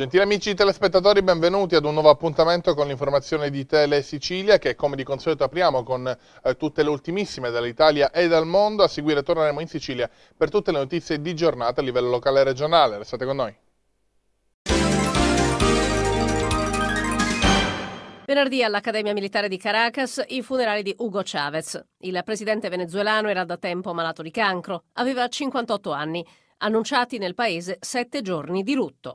Gentili amici telespettatori, benvenuti ad un nuovo appuntamento con l'informazione di Tele Sicilia che come di consueto apriamo con eh, tutte le ultimissime dall'Italia e dal mondo. A seguire torneremo in Sicilia per tutte le notizie di giornata a livello locale e regionale. Restate con noi. Venerdì all'Accademia Militare di Caracas i funerali di Hugo Chavez. Il presidente venezuelano era da tempo malato di cancro, aveva 58 anni, annunciati nel paese sette giorni di lutto.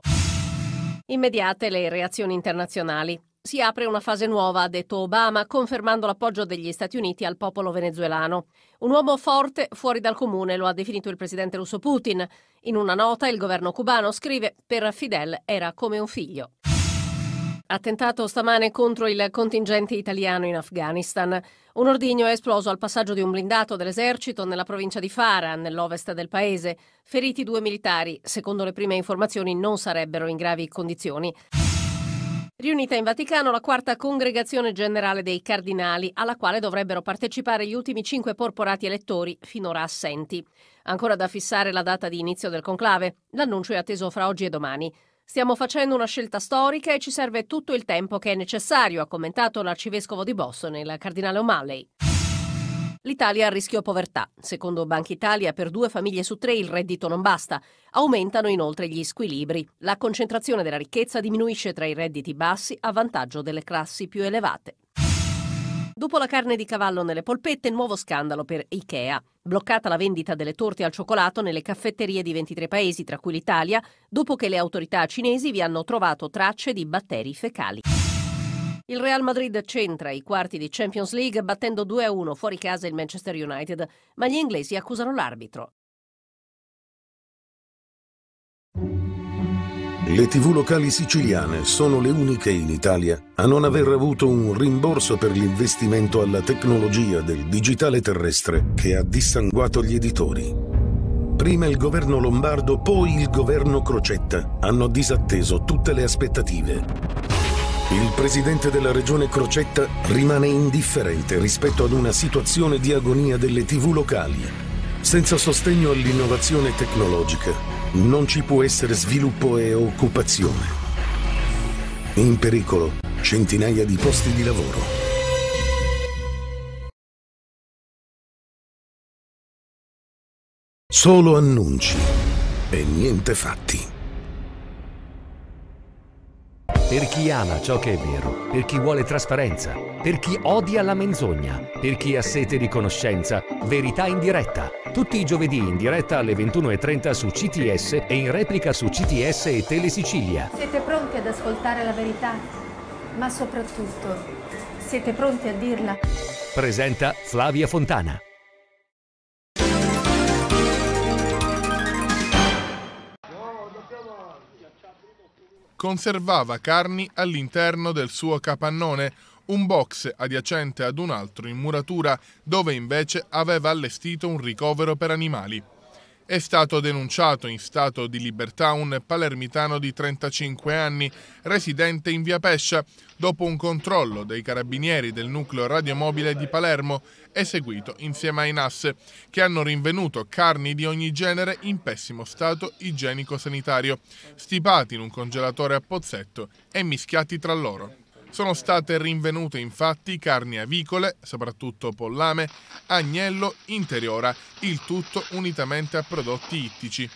Immediate le reazioni internazionali. Si apre una fase nuova, ha detto Obama, confermando l'appoggio degli Stati Uniti al popolo venezuelano. Un uomo forte fuori dal comune, lo ha definito il presidente russo Putin. In una nota il governo cubano scrive per Fidel era come un figlio. Attentato stamane contro il contingente italiano in Afghanistan. Un ordigno è esploso al passaggio di un blindato dell'esercito nella provincia di Fara, nell'ovest del paese. Feriti due militari, secondo le prime informazioni non sarebbero in gravi condizioni. Riunita in Vaticano la quarta congregazione generale dei cardinali, alla quale dovrebbero partecipare gli ultimi cinque porporati elettori finora assenti. Ancora da fissare la data di inizio del conclave, l'annuncio è atteso fra oggi e domani. Stiamo facendo una scelta storica e ci serve tutto il tempo che è necessario, ha commentato l'arcivescovo di Boston, il cardinale O'Malley. L'Italia a rischio povertà. Secondo Banca Italia, per due famiglie su tre il reddito non basta. Aumentano inoltre gli squilibri. La concentrazione della ricchezza diminuisce tra i redditi bassi a vantaggio delle classi più elevate. Dopo la carne di cavallo nelle polpette, nuovo scandalo per Ikea. Bloccata la vendita delle torte al cioccolato nelle caffetterie di 23 paesi, tra cui l'Italia, dopo che le autorità cinesi vi hanno trovato tracce di batteri fecali. Il Real Madrid centra i quarti di Champions League battendo 2-1 fuori casa il Manchester United, ma gli inglesi accusano l'arbitro. Le tv locali siciliane sono le uniche in Italia a non aver avuto un rimborso per l'investimento alla tecnologia del digitale terrestre che ha dissanguato gli editori. Prima il governo Lombardo, poi il governo Crocetta hanno disatteso tutte le aspettative. Il presidente della regione Crocetta rimane indifferente rispetto ad una situazione di agonia delle tv locali. Senza sostegno all'innovazione tecnologica, non ci può essere sviluppo e occupazione. In pericolo centinaia di posti di lavoro. Solo annunci e niente fatti. Per chi ama ciò che è vero, per chi vuole trasparenza, per chi odia la menzogna, per chi ha sete di conoscenza, verità in diretta. Tutti i giovedì in diretta alle 21.30 su CTS e in replica su CTS e Telesicilia. Siete pronti ad ascoltare la verità? Ma soprattutto, siete pronti a dirla? Presenta Flavia Fontana. conservava carni all'interno del suo capannone, un box adiacente ad un altro in muratura, dove invece aveva allestito un ricovero per animali. È stato denunciato in stato di libertà un palermitano di 35 anni, residente in via Pescia, dopo un controllo dei carabinieri del nucleo radiomobile di Palermo, eseguito insieme ai NAS, che hanno rinvenuto carni di ogni genere in pessimo stato igienico-sanitario, stipati in un congelatore a pozzetto e mischiati tra loro. Sono state rinvenute infatti carni avicole, soprattutto pollame, agnello, interiora, il tutto unitamente a prodotti ittici.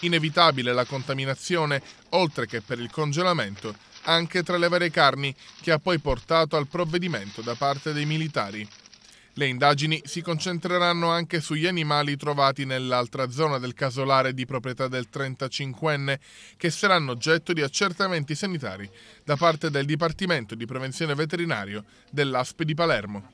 Inevitabile la contaminazione, oltre che per il congelamento, anche tra le varie carni, che ha poi portato al provvedimento da parte dei militari. Le indagini si concentreranno anche sugli animali trovati nell'altra zona del casolare di proprietà del 35enne, che saranno oggetto di accertamenti sanitari da parte del Dipartimento di Prevenzione Veterinario dell'ASP di Palermo.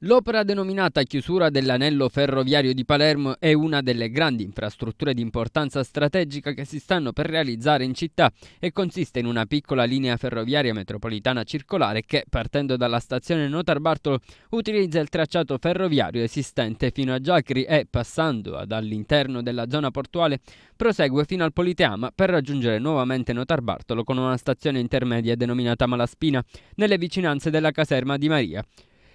L'opera denominata chiusura dell'anello ferroviario di Palermo è una delle grandi infrastrutture di importanza strategica che si stanno per realizzare in città e consiste in una piccola linea ferroviaria metropolitana circolare che, partendo dalla stazione Notar Bartolo, utilizza il tracciato ferroviario esistente fino a Giacri e, passando dall'interno della zona portuale, prosegue fino al Politeama per raggiungere nuovamente Notar Bartolo con una stazione intermedia denominata Malaspina, nelle vicinanze della caserma di Maria.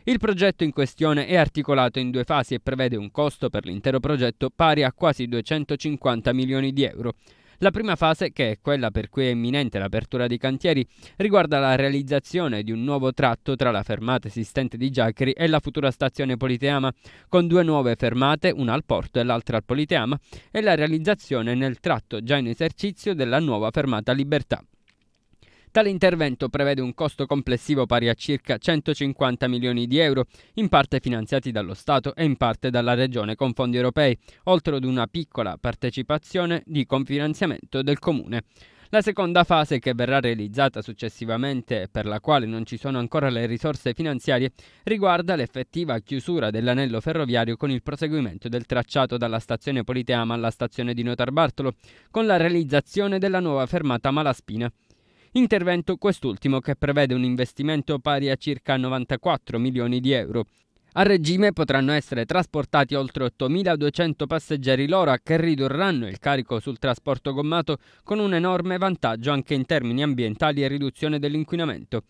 Il progetto in questione è articolato in due fasi e prevede un costo per l'intero progetto pari a quasi 250 milioni di euro. La prima fase, che è quella per cui è imminente l'apertura dei cantieri, riguarda la realizzazione di un nuovo tratto tra la fermata esistente di Giacri e la futura stazione Politeama, con due nuove fermate, una al porto e l'altra al Politeama, e la realizzazione nel tratto già in esercizio della nuova fermata Libertà. Tale intervento prevede un costo complessivo pari a circa 150 milioni di euro, in parte finanziati dallo Stato e in parte dalla Regione con fondi europei, oltre ad una piccola partecipazione di confinanziamento del Comune. La seconda fase, che verrà realizzata successivamente e per la quale non ci sono ancora le risorse finanziarie, riguarda l'effettiva chiusura dell'anello ferroviario con il proseguimento del tracciato dalla stazione Politeama alla stazione di Notarbartolo, con la realizzazione della nuova fermata Malaspina intervento quest'ultimo che prevede un investimento pari a circa 94 milioni di euro. A regime potranno essere trasportati oltre 8.200 passeggeri l'ora che ridurranno il carico sul trasporto gommato con un enorme vantaggio anche in termini ambientali e riduzione dell'inquinamento.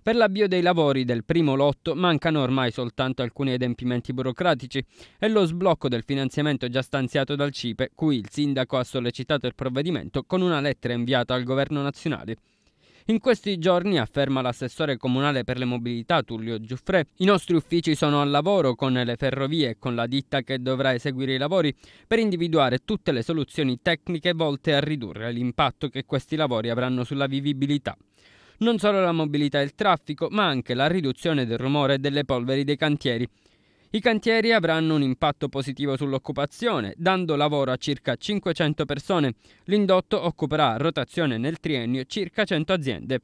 Per l'avvio dei lavori del primo lotto mancano ormai soltanto alcuni adempimenti burocratici e lo sblocco del finanziamento già stanziato dal CIPE, cui il sindaco ha sollecitato il provvedimento con una lettera inviata al governo nazionale. In questi giorni, afferma l'assessore comunale per le mobilità Tullio Giuffre, i nostri uffici sono al lavoro con le ferrovie e con la ditta che dovrà eseguire i lavori per individuare tutte le soluzioni tecniche volte a ridurre l'impatto che questi lavori avranno sulla vivibilità non solo la mobilità e il traffico, ma anche la riduzione del rumore e delle polveri dei cantieri, i cantieri avranno un impatto positivo sull'occupazione, dando lavoro a circa 500 persone. L'indotto occuperà a rotazione nel triennio circa 100 aziende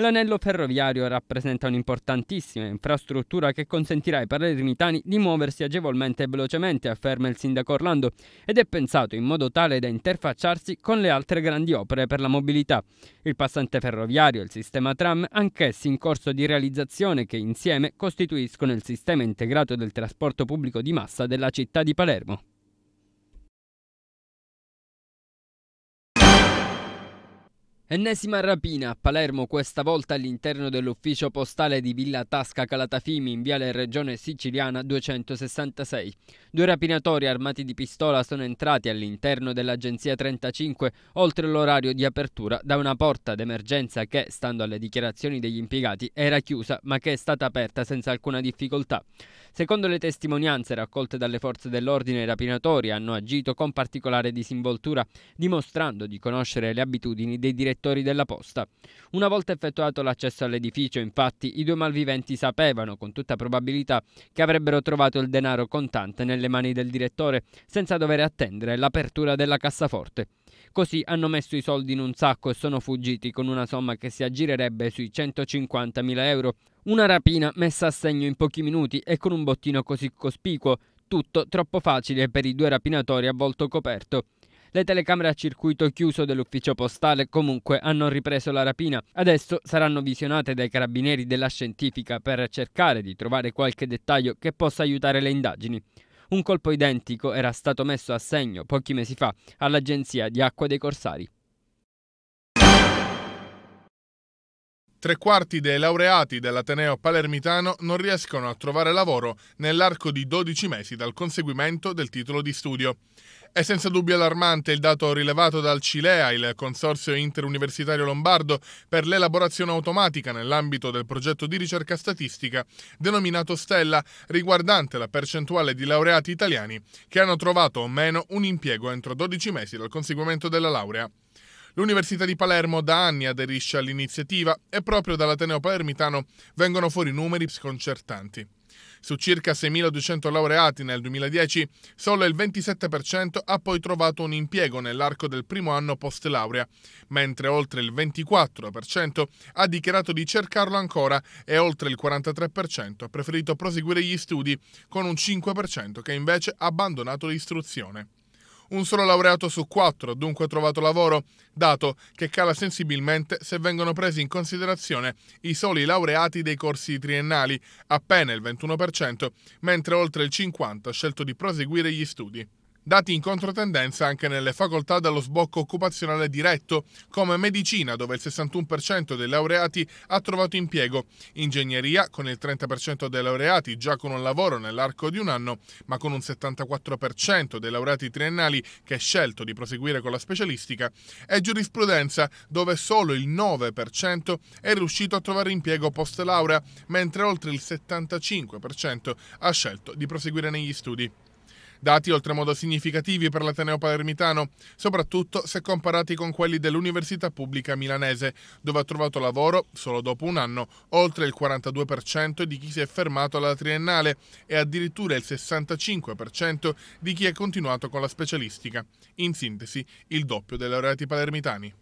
l'anello ferroviario rappresenta un'importantissima infrastruttura che consentirà ai palermitani di muoversi agevolmente e velocemente, afferma il sindaco Orlando, ed è pensato in modo tale da interfacciarsi con le altre grandi opere per la mobilità. Il passante ferroviario e il sistema tram, anch'essi in corso di realizzazione, che insieme costituiscono il sistema integrato del trasporto pubblico di massa della città di Palermo. Ennesima rapina a Palermo, questa volta all'interno dell'ufficio postale di Villa Tasca Calatafimi in Viale Regione Siciliana 266. Due rapinatori armati di pistola sono entrati all'interno dell'agenzia 35 oltre l'orario di apertura da una porta d'emergenza che, stando alle dichiarazioni degli impiegati, era chiusa ma che è stata aperta senza alcuna difficoltà. Secondo le testimonianze raccolte dalle forze dell'ordine, i rapinatori hanno agito con particolare disinvoltura, dimostrando di conoscere le abitudini dei direttori settori della posta. Una volta effettuato l'accesso all'edificio, infatti, i due malviventi sapevano con tutta probabilità che avrebbero trovato il denaro contante nelle mani del direttore, senza dover attendere l'apertura della cassaforte. Così hanno messo i soldi in un sacco e sono fuggiti con una somma che si aggirerebbe sui 150.000 euro. Una rapina messa a segno in pochi minuti e con un bottino così cospicuo, tutto troppo facile per i due rapinatori a volto coperto. Le telecamere a circuito chiuso dell'ufficio postale comunque hanno ripreso la rapina. Adesso saranno visionate dai carabinieri della scientifica per cercare di trovare qualche dettaglio che possa aiutare le indagini. Un colpo identico era stato messo a segno pochi mesi fa all'Agenzia di Acqua dei Corsari. Tre quarti dei laureati dell'Ateneo palermitano non riescono a trovare lavoro nell'arco di 12 mesi dal conseguimento del titolo di studio. È senza dubbio allarmante il dato rilevato dal Cilea, il Consorzio Interuniversitario Lombardo, per l'elaborazione automatica nell'ambito del progetto di ricerca statistica denominato Stella, riguardante la percentuale di laureati italiani che hanno trovato o meno un impiego entro 12 mesi dal conseguimento della laurea. L'Università di Palermo da anni aderisce all'iniziativa e proprio dall'Ateneo Palermitano vengono fuori numeri sconcertanti. Su circa 6.200 laureati nel 2010, solo il 27% ha poi trovato un impiego nell'arco del primo anno post laurea, mentre oltre il 24% ha dichiarato di cercarlo ancora e oltre il 43% ha preferito proseguire gli studi, con un 5% che invece ha abbandonato l'istruzione un solo laureato su quattro ha dunque trovato lavoro, dato che cala sensibilmente se vengono presi in considerazione i soli laureati dei corsi triennali, appena il 21%, mentre oltre il 50% ha scelto di proseguire gli studi dati in controtendenza anche nelle facoltà dallo sbocco occupazionale diretto, come medicina dove il 61% dei laureati ha trovato impiego, ingegneria con il 30% dei laureati già con un lavoro nell'arco di un anno, ma con un 74% dei laureati triennali che ha scelto di proseguire con la specialistica, e giurisprudenza dove solo il 9% è riuscito a trovare impiego post laurea, mentre oltre il 75% ha scelto di proseguire negli studi dati oltremodo significativi per l'Ateneo Palermitano, soprattutto se comparati con quelli dell'Università Pubblica Milanese, dove ha trovato lavoro, solo dopo un anno, oltre il 42% di chi si è fermato alla triennale e addirittura il 65% di chi è continuato con la specialistica. In sintesi, il doppio dei laureati palermitani.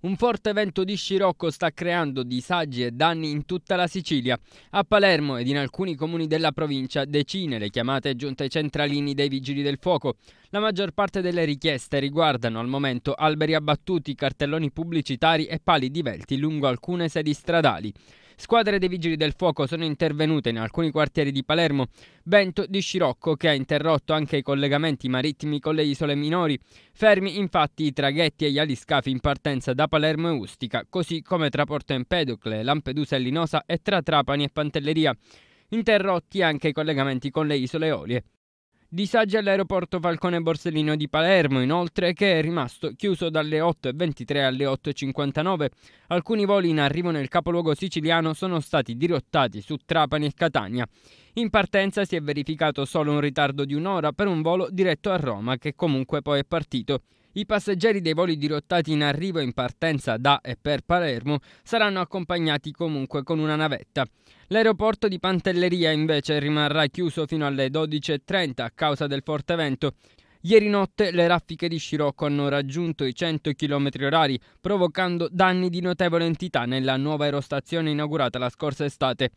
Un forte vento di scirocco sta creando disagi e danni in tutta la Sicilia. A Palermo ed in alcuni comuni della provincia decine le chiamate giunte ai centralini dei vigili del fuoco. La maggior parte delle richieste riguardano al momento alberi abbattuti, cartelloni pubblicitari e pali divelti lungo alcune sedi stradali. Squadre dei vigili del fuoco sono intervenute in alcuni quartieri di Palermo, vento di scirocco che ha interrotto anche i collegamenti marittimi con le isole minori. Fermi infatti i traghetti e gli aliscafi in partenza da Palermo e Ustica, così come tra Porto Empedocle, Lampedusa e Linosa e tra Trapani e Pantelleria, interrotti anche i collegamenti con le isole Eolie. Disagi all'aeroporto Falcone Borsellino di Palermo, inoltre, che è rimasto chiuso dalle 8.23 alle 8.59. Alcuni voli in arrivo nel capoluogo siciliano sono stati dirottati su Trapani e Catania. In partenza si è verificato solo un ritardo di un'ora per un volo diretto a Roma, che comunque poi è partito. I passeggeri dei voli dirottati in arrivo e in partenza da e per Palermo saranno accompagnati comunque con una navetta. L'aeroporto di Pantelleria invece rimarrà chiuso fino alle 12.30 a causa del forte vento. Ieri notte le raffiche di Scirocco hanno raggiunto i 100 km orari, provocando danni di notevole entità nella nuova aerostazione inaugurata la scorsa estate.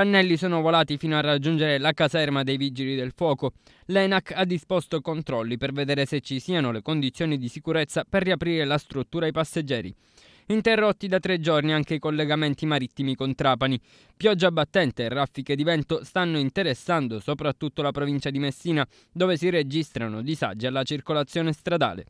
Pannelli sono volati fino a raggiungere la caserma dei vigili del fuoco. L'ENAC ha disposto controlli per vedere se ci siano le condizioni di sicurezza per riaprire la struttura ai passeggeri. Interrotti da tre giorni anche i collegamenti marittimi con Trapani. Pioggia battente e raffiche di vento stanno interessando soprattutto la provincia di Messina, dove si registrano disagi alla circolazione stradale.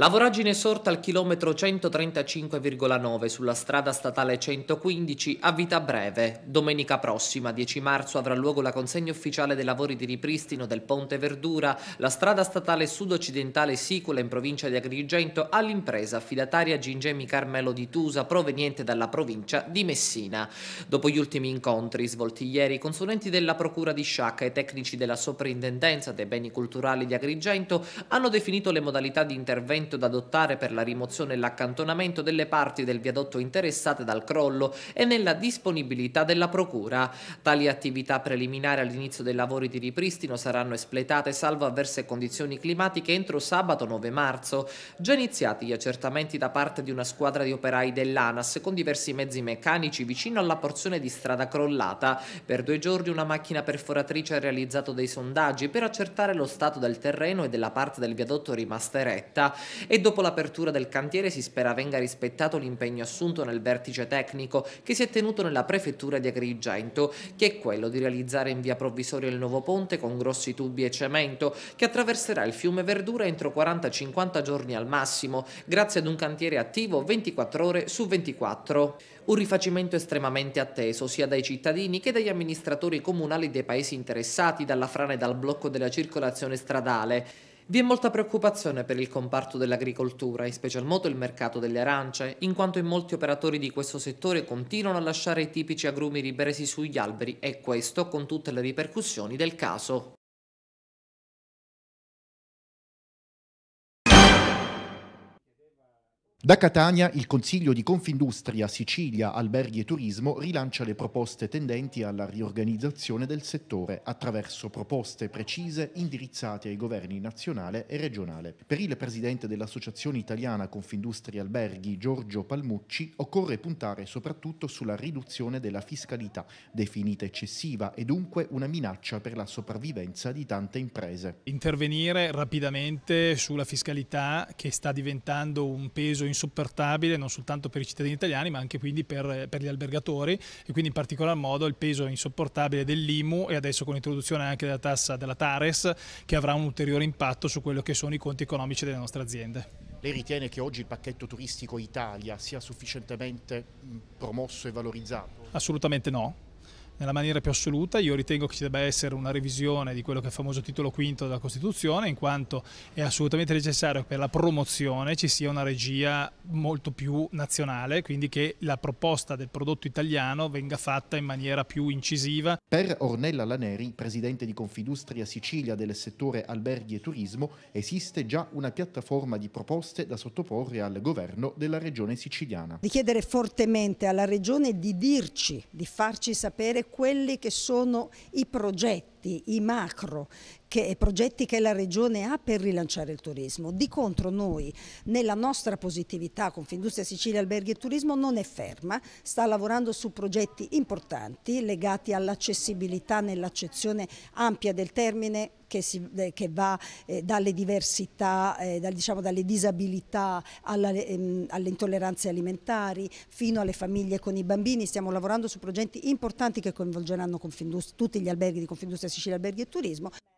La voragine sorta al chilometro 135,9 sulla strada statale 115 a vita breve. Domenica prossima, 10 marzo, avrà luogo la consegna ufficiale dei lavori di ripristino del ponte Verdura, la strada statale sud-occidentale Sicula in provincia di Agrigento all'impresa affidataria Gingemi Carmelo di Tusa proveniente dalla provincia di Messina. Dopo gli ultimi incontri svolti ieri, consulenti della Procura di Sciacca e tecnici della Soprintendenza dei Beni Culturali di Agrigento hanno definito le modalità di intervento provvedimento da adottare per la rimozione e l'accantonamento delle parti del viadotto interessate dal crollo e nella disponibilità della Procura. Tali attività preliminari all'inizio dei lavori di ripristino saranno espletate salvo avverse condizioni climatiche entro sabato 9 marzo. Già iniziati gli accertamenti da parte di una squadra di operai dell'ANAS con diversi mezzi meccanici vicino alla porzione di strada crollata. Per due giorni una macchina perforatrice ha realizzato dei sondaggi per accertare lo stato del terreno e della parte del viadotto rimasta eretta e dopo l'apertura del cantiere si spera venga rispettato l'impegno assunto nel vertice tecnico che si è tenuto nella prefettura di Agrigento, che è quello di realizzare in via provvisoria il nuovo ponte con grossi tubi e cemento che attraverserà il fiume Verdura entro 40-50 giorni al massimo, grazie ad un cantiere attivo 24 ore su 24. Un rifacimento estremamente atteso sia dai cittadini che dagli amministratori comunali dei paesi interessati dalla frana e dal blocco della circolazione stradale. Vi è molta preoccupazione per il comparto dell'agricoltura, in special modo il mercato delle arance, in quanto in molti operatori di questo settore continuano a lasciare i tipici agrumi riberesi sugli alberi e questo con tutte le ripercussioni del caso. Da Catania il Consiglio di Confindustria Sicilia Alberghi e Turismo rilancia le proposte tendenti alla riorganizzazione del settore attraverso proposte precise indirizzate ai governi nazionale e regionale. Per il presidente dell'Associazione Italiana Confindustria Alberghi Giorgio Palmucci occorre puntare soprattutto sulla riduzione della fiscalità, definita eccessiva e dunque una minaccia per la sopravvivenza di tante imprese. Intervenire rapidamente sulla fiscalità che sta diventando un peso insopportabile non soltanto per i cittadini italiani ma anche quindi per, per, gli albergatori e quindi in particolar modo il peso insopportabile dell'IMU e adesso con l'introduzione anche della tassa della TARES che avrà un ulteriore impatto su quello che sono i conti economici delle nostre aziende. Lei ritiene che oggi il pacchetto turistico Italia sia sufficientemente promosso e valorizzato? Assolutamente no nella maniera più assoluta. Io ritengo che ci debba essere una revisione di quello che è il famoso titolo quinto della Costituzione, in quanto è assolutamente necessario che per la promozione ci sia una regia molto più nazionale, quindi che la proposta del prodotto italiano venga fatta in maniera più incisiva. Per Ornella Laneri, presidente di Confindustria Sicilia del settore alberghi e turismo, esiste già una piattaforma di proposte da sottoporre al governo della regione siciliana. Di chiedere fortemente alla regione di dirci, di farci sapere quelli che sono i progetti, i macro che, progetti che la Regione ha per rilanciare il turismo. Di contro noi, nella nostra positività, Confindustria Sicilia Alberghi e Turismo non è ferma, sta lavorando su progetti importanti legati all'accessibilità nell'accezione ampia del termine che, si, eh, che va eh, dalle diversità, eh, dal, diciamo, dalle disabilità alla, ehm, alle intolleranze alimentari fino alle famiglie con i bambini. Stiamo lavorando su progetti importanti che coinvolgeranno Confindustria, tutti gli alberghi di Confindustria Sicilia Alberghi e Turismo.